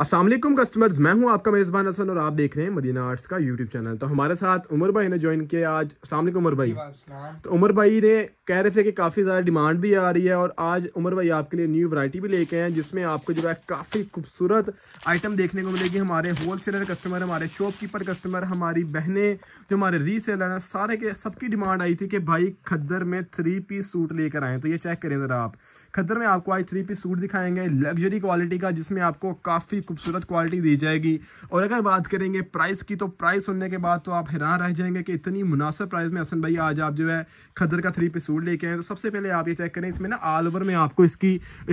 Aslam customers मैं हूं आपका मेज़बान हसन और आप देख रहे हैं मदीना आर्ट्स का यूट्यूब चैनल तो हमारे साथ उमर भाई ने ज्वाइन किया आज असल उमर भाई तो उमर भाई ने कह रहे थे कि काफ़ी ज़्यादा डिमांड भी आ रही है और आज उमर भाई आपके लिए न्यू वरायटी भी लेके आए हैं जिसमें आपको जो है काफ़ी खूबसूरत आइटम देखने को मिलेगी हमारे होल सेलर कस्टमर हमारे शॉपकीपर कस्टमर हमारी बहनें जो हमारे रीसेलर हैं सारे के सबकी डिमांड आई थी कि भाई खद्दर में थ्री पीस सूट लेकर आएँ तो ये चेक करें ज़रा आप खदर में आपको आज थ्री पीस सूट दिखाएंगे लग्जरी क्वालिटी का जिसमें आपको काफ़ी खूबसूरत क्वालिटी दी जाएगी और अगर बात करेंगे प्राइस की तो प्राइस सुनने के बाद तो आप हैरान रह जाएंगे कि इतनी मुनासिब प्राइस में हसन भाई आज आप जो है खदर का थ्री पीस सूट लेके आए तो सबसे पहले आप ये चेक करें इसमें ना ऑल ओवर में आपको इसकी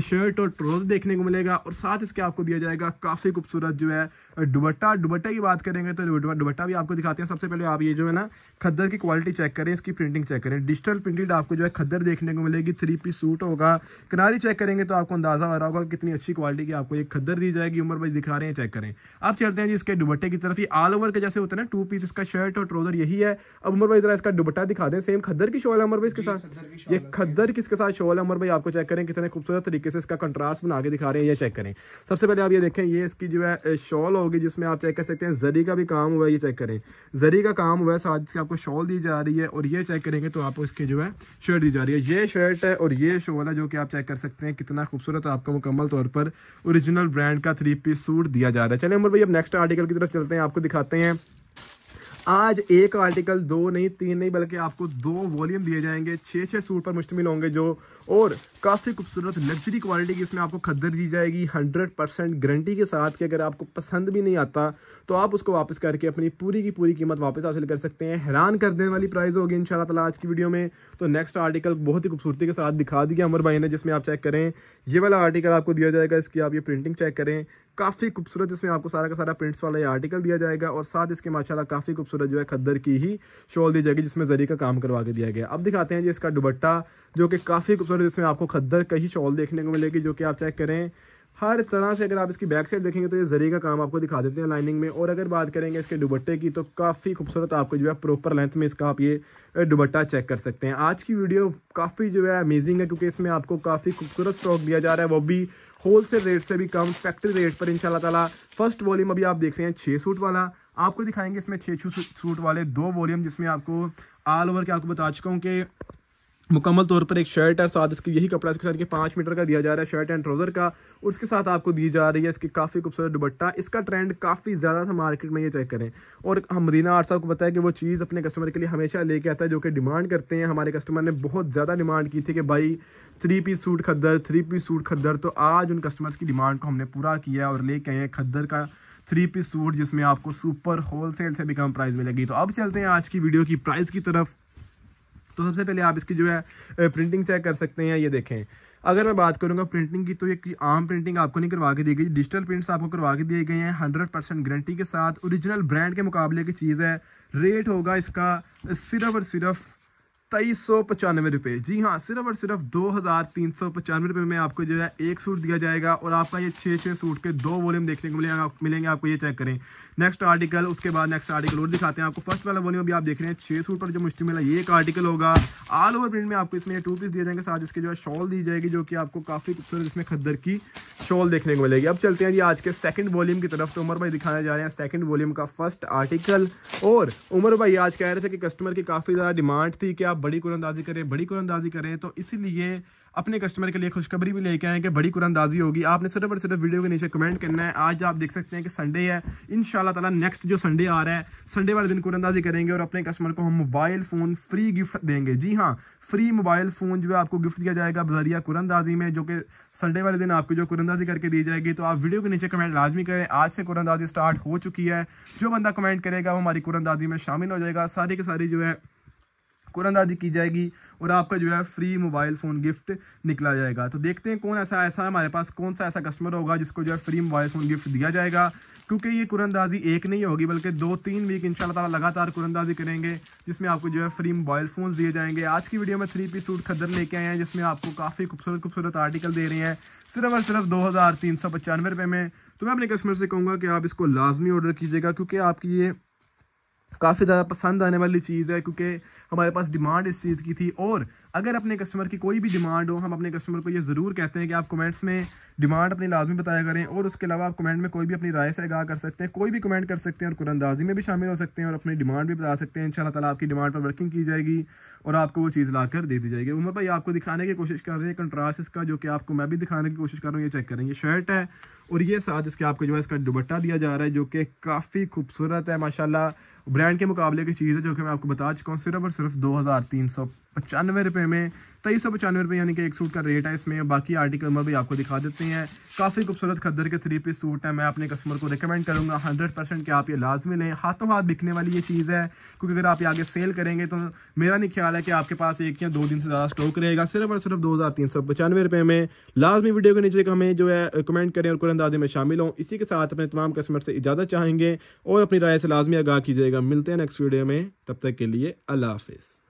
शर्ट और ट्रोज देखने को मिलेगा और साथ इसके आपको दिया जाएगा काफ़ी खूबसूरत जो है दुबट्टा दुबट्टा की बात करेंगे तो दुबट्टा भी आपको दिखाते हैं सबसे पहले आप ये जो है ना खद्दर की क्वालिटी चेक करें इसकी प्रिंटिंग चेक करें डिजिटल प्रिंटेड आपको जो है खद्दर देखने को मिलेगी थ्री पीस सूट होगा किनारी चेक करेंगे तो आपको अंदाज़ा आ रहा होगा कितनी अच्छी क्वालिटी की आपको एक खद्दर दी जाएगी उम्र भाई दिखा रहे हैं चेक करें आप चलते हैं जी इसके दुबट्टे की तरफ ही ऑल ओवर के जैसे होते हैं टू पीस इसका शर्ट और ट्रोजर यही है अब उमर भाई जरा इसका दुबट्टा दिखा दें सेम खद्दर की शॉल है उम्र भाई इसके साथ ये खद्दर किसके साथ शॉल है उमर भाई आपको चेक करें कितने खूबसूरत तरीके से इसका कंट्रास्ट बना के दिखा रहे हैं ये चेक करें सबसे पहले आप ये देखें ये इसकी जो है शॉल होगी जिसमें आप चेक कर सकते हैं जरी का भी काम हुआ है ये चेक करें जरी का काम हुआ है साथ इसकी आपको शॉल दी जा रही है और ये चेक करेंगे तो आपको इसकी जो है शर्ट दी जा रही है ये शर्ट है और ये शॉल है जो कि आप चेक चेक कर सकते हैं कितना खूबसूरत आपको मुकम्मल तौर पर ओरिजिनल ब्रांड का थ्री पीस सूट दिया जा रहा है चले उमर भाई अब नेक्स्ट आर्टिकल की तरफ चलते हैं आपको दिखाते हैं आज एक आर्टिकल दो नहीं तीन नहीं बल्कि आपको दो वॉल्यूम दिए जाएंगे छः छः सूट पर मुश्तमिल होंगे जो और काफ़ी खूबसूरत लग्जरी क्वालिटी की इसमें आपको खद्दर दी जाएगी 100 परसेंट गारंटी के साथ कि अगर आपको पसंद भी नहीं आता तो आप उसको वापस करके अपनी पूरी की पूरी कीमत वापस हासिल कर सकते हैं हैरान कर देने वाली प्राइस होगी इन शाला आज की वीडियो में तो नेक्स्ट आर्टिकल बहुत ही खूबसूरती के साथ दिखा दिया अमर भाई ने जिसमें आप चेक करें ये वाला आर्टिकल आपको दिया जाएगा इसकी आप ये प्रिंटिंग चेक करें काफ़ी खूबसूरत इसमें आपको सारा का सारा प्रिंट्स वाला ये आर्टिकल दिया जाएगा और साथ इसके माशाला काफ़ी खूबसूरत जो है खद्दर की ही शॉल दी जाएगी जिसमें जरी का काम करवा के दिया गया अब दिखाते हैं जी इसका दुबट्टा जो कि काफ़ी खूबसूरत इसमें आपको खद्दर ही शॉल देखने को मिलेगी जो कि आप चेक करें हर तरह से अगर आप इसकी बैक साइड देखेंगे तो ये जरी का काम आपको दिखा देते हैं लाइनिंग में और अगर बात करेंगे इसके दुबट्टे की तो काफ़ी खूबसूरत आपको जो है प्रॉपर लेंथ में इसका आप ये दुबट्टा चेक कर सकते हैं आज की वीडियो काफ़ी जो है अमेजिंग है क्योंकि इसमें आपको काफ़ी खूबसूरत स्टॉक दिया जा रहा है वो भी होल सेल रेट से भी कम फैक्ट्री रेट पर इंशाल्लाह ताला फर्स्ट वॉल्यूम अभी आप देख रहे हैं छः सूट वाला आपको दिखाएंगे इसमें छः सूट वाले दो वॉल्यूम जिसमें आपको ऑल ओवर के आपको बता चुका हूँ कि मुकम्मल तौर पर एक शर्ट और साथ इसके यही कपड़ा इसके साथ के पाँच मीटर का दिया जा रहा है शर्ट एंड ट्राउज़र का उसके साथ आपको दी जा रही है इसकी काफ़ी खूबसूरत दुबट्टा इसका ट्रेंड काफ़ी ज़्यादा था मार्केट में ये चेक करें और हम मदीना आर्ट साहब को पता है कि वो चीज़ अपने कस्टमर के लिए हमेशा लेके आता है जो कि डिमांड करते हैं हमारे कस्टमर ने बहुत ज़्यादा डिमांड की थी कि भाई थ्री पीस सूट खद्दर थ्री पीस सूट खद्दर तो आज उन कस्टमर्स की डिमांड को हमने पूरा किया और लेके आए खद्दर का थ्री पीस सूट जिसमें आपको सुपर सेल से भी कम प्राइस मिलेगी तो अब चलते हैं आज की वीडियो की प्राइस की तरफ तो सबसे पहले आप इसकी जो है प्रिंटिंग चेक कर सकते हैं ये देखें अगर मैं बात करूँगा प्रिंटिंग की तो ये आम प्रिंटिंग आपको नहीं करवा के दी गई डिजिटल प्रिंट्स आपको करवा के दिए गए हैं हंड्रेड परसेंट गारंटी के साथ ओरिजिनल ब्रांड के मुकाबले की चीज़ है रेट होगा इसका सिर्फ और सिर्फ तेईस सौ पचानवे रुपये जी हाँ सिर्फ और सिर्फ दो हज़ार तीन सौ पचानवे रुपये में आपको जो है एक सूट दिया जाएगा और आपका ये छः छः सूट के दो वॉल्यूम देखने को मिलेंगे मिलेंगे आपको ये चेक करें नेक्स्ट आर्टिकल उसके बाद नेक्स्ट आर्टिकल और दिखाते हैं आपको फर्स्ट वाला वॉल्यूम अभी आप देख रहे हैं छः सूट पर जो मुश्तमिल है ये एक आर्टिकल होगा ऑल ओवर प्रिंट में आपको इसमें टू पीस दिए जाएंगे साथ इसके जो है शॉल दी जाएगी जो कि आपको काफ़ी खूबसूरत इसमें खद्दर की शॉल देखने को मिलेगी अब चलते हैं जी आज के सेकंड वॉल्यूम की तरफ तो उमर भाई दिखाने जा रहे हैं सेकंड वॉल्यूम का फर्स्ट आर्टिकल और उमर भाई आज कह रहे थे कि कस्टमर की काफ़ी ज़्यादा डिमांड थी कि आप बड़ी कुरानंदाजी करें बड़ी कुरानंदाजी करें तो इसीलिए अपने कस्टमर के लिए खुशखबरी भी लेके आए कि बड़ी कुरानंदाजी होगी आपने सिर्फ और सिर्फ वीडियो के नीचे कमेंट करना है आज आप देख सकते हैं कि संडे है इन ताला नेक्स्ट जो संडे आ रहा है संडे वाले दिन कुरंदाजी करेंगे और अपने कस्टमर को हम मोबाइल फ़ोन फ्री गिफ्ट देंगे जी हाँ फ्री मोबाइल फ़ोन जो है आपको गिफ्ट दिया जाएगा बजरिया कुरानंदाजी में जो कि संडे वाले दिन आपको जो कुरानंदाजी करके दी जाएगी तो आप वीडियो के नीचे कमेंट लाजमी करें आज से कुरानंदाजी स्टार्ट हो चुकी है जो बंदा कमेंट करेगा वो हमारी कुरानंदाजी में शामिल हो जाएगा सारी के सारी जो है कुरंदाजी की जाएगी और आपका जो है फ्री मोबाइल फ़ोन गिफ्ट निकला जाएगा तो देखते हैं कौन ऐसा ऐसा हमारे पास कौन सा ऐसा कस्टमर होगा जिसको जो है फ्री मोबाइल फ़ोन गिफ्ट दिया जाएगा क्योंकि ये कुरंदाजी एक नहीं होगी बल्कि दो तीन वीक इन ताला लगातार कुरंदाजी करेंगे जिसमें आपको जो है फ्री मोबाइल फ़ोन दिए जाएंगे आज की वीडियो में थ्री पी सूट खदर लेके आए हैं जिसमें आपको काफ़ी खूबसूरत खूबसूरत आर्टिकल दे रहे हैं सिर्फ और सिर्फ दो हज़ार तीन सौ पचानवे रुपये में तो मैं अपने कस्टमर से कहूँगा कि आप इसको लाजमी ऑर्डर कीजिएगा क्योंकि आपकी ये काफ़ी ज़्यादा पसंद आने वाली चीज़ है क्योंकि हमारे पास डिमांड इस चीज़ की थी और अगर अपने कस्टमर की कोई भी डिमांड हो हम अपने कस्टमर को ये ज़रूर कहते हैं कि आप कमेंट्स में डिमांड अपनी लाजमी बताया करें और उसके अलावा आप कमेंट में कोई भी अपनी राय से आगाह कर सकते हैं कोई भी कमेंट कर सकते हैं और कुरंदाजी में भी शामिल हो सकते हैं और अपनी डिमांड भी बता सकते हैं इन शाला आपकी डिमांड पर वर्किंग की जाएगी और आपको वो चीज़ ला कर दे दी जाएगी उमर भाई आपको दिखाने की कोशिश कर रहे हैं कंट्रास्ट इसका जो कि आपको मैं भी दिखाने की कोशिश कर रहा हूँ ये चेक करें ये शर्ट है और ये साथ इसके आपको जो है इसका दुबट्टा दिया जा रहा है जो कि काफ़ी खूबसूरत है माशाला ब्रांड के मुकाबले की चीज़ है जो कि मैं आपको बता चुका हूँ सिर्फ और सिर्फ दो हज़ार तीन सौ पचानवे रुपये में तेईस सौ पचानवे रुपये यानी कि एक सूट का रेट है इसमें बाकी आर्टिकल में भी आपको दिखा देते हैं काफ़ी खूबसूरत खद्दर के थ्री पीस सूट है मैं अपने कस्टमर को रिकमेंड करूँगा हंड्रेड परसेंट कि आप ये लाजमी लें हाथों हाथ बिकने वाली ये चीज़ है क्योंकि अगर आप ये आगे सेल करेंगे तो मेरा नहीं ख्याल है कि आपके पास एक या दो दिन से ज़्यादा स्टॉक रहेगा सिर्फ और सिर्फ दो हज़ार तीन सौ पचानवे रुपये में लाजमी वीडियो के नीचे हमें जो है कमेंट करें और अंदाजे में शामिल हों इसी के साथ अपने तमाम कस्टमर से इजाज़त चाहेंगे और अपनी राय से लाजमी आगाह कीजिएगा मिलते हैं नेक्स्ट वीडियो में तब तक के लिए अल्लाह हाफिज़